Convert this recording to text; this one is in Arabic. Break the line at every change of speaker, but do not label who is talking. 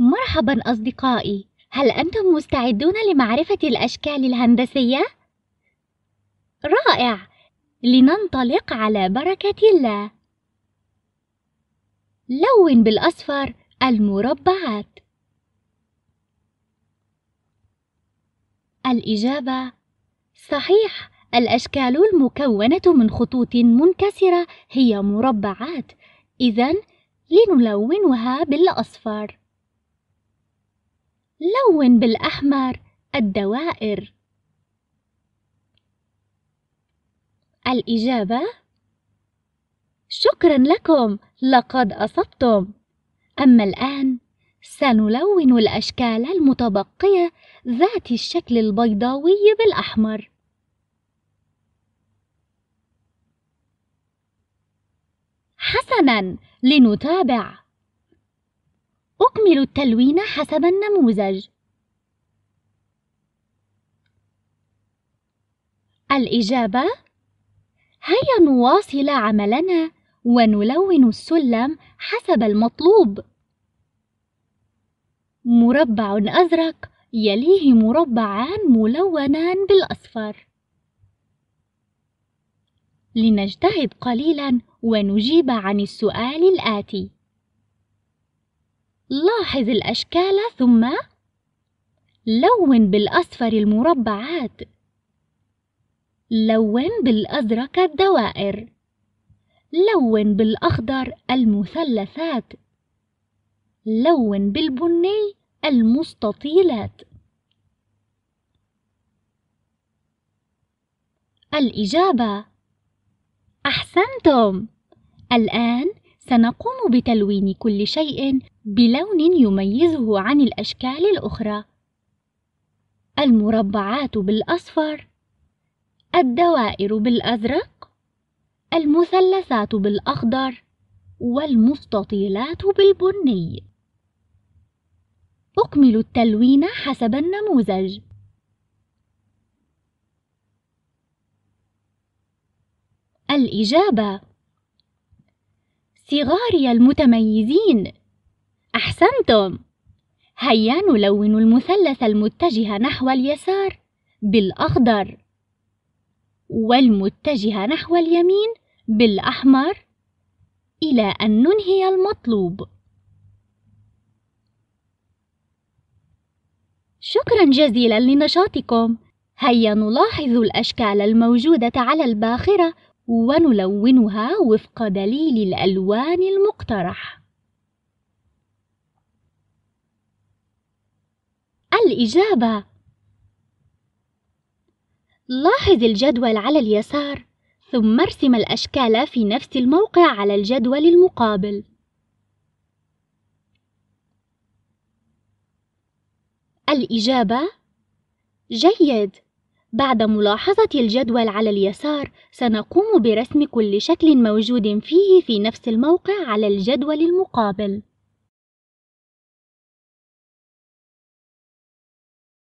مرحبا أصدقائي، هل أنتم مستعدون لمعرفة الأشكال الهندسية؟ رائع! لننطلق على بركة الله. لون بالأصفر المربعات. الإجابة صحيح، الأشكال المكونة من خطوط منكسرة هي مربعات، إذا لنلونها بالأصفر. لون بالأحمر الدوائر الإجابة شكرا لكم لقد أصبتم أما الآن سنلون الأشكال المتبقية ذات الشكل البيضاوي بالأحمر حسنا لنتابع أكمل التلوين حسب النموذج الإجابة هيا نواصل عملنا ونلون السلم حسب المطلوب مربع أزرق يليه مربعان ملونان بالأصفر لنجتهد قليلا ونجيب عن السؤال الآتي لاحظ الأشكال ثم لون بالأصفر المربعات لون بالأزرق الدوائر لون بالأخضر المثلثات لون بالبني المستطيلات الإجابة أحسنتم الآن سنقوم بتلوين كل شيء بلون يميزه عن الأشكال الأخرى المربعات بالأصفر الدوائر بالأزرق المثلثات بالأخضر والمستطيلات بالبني أكمل التلوين حسب النموذج الإجابة صغاري المتميزين أحسنتم هيا نلون المثلث المتجه نحو اليسار بالأخضر والمتجه نحو اليمين بالأحمر إلى أن ننهي المطلوب شكرا جزيلا لنشاطكم هيا نلاحظ الأشكال الموجودة على الباخرة ونلونها وفق دليل الألوان المقترح الإجابة لاحظ الجدول على اليسار ثم ارسم الأشكال في نفس الموقع على الجدول المقابل الإجابة جيد بعد ملاحظة الجدول على اليسار سنقوم برسم كل شكل موجود فيه في نفس الموقع على الجدول المقابل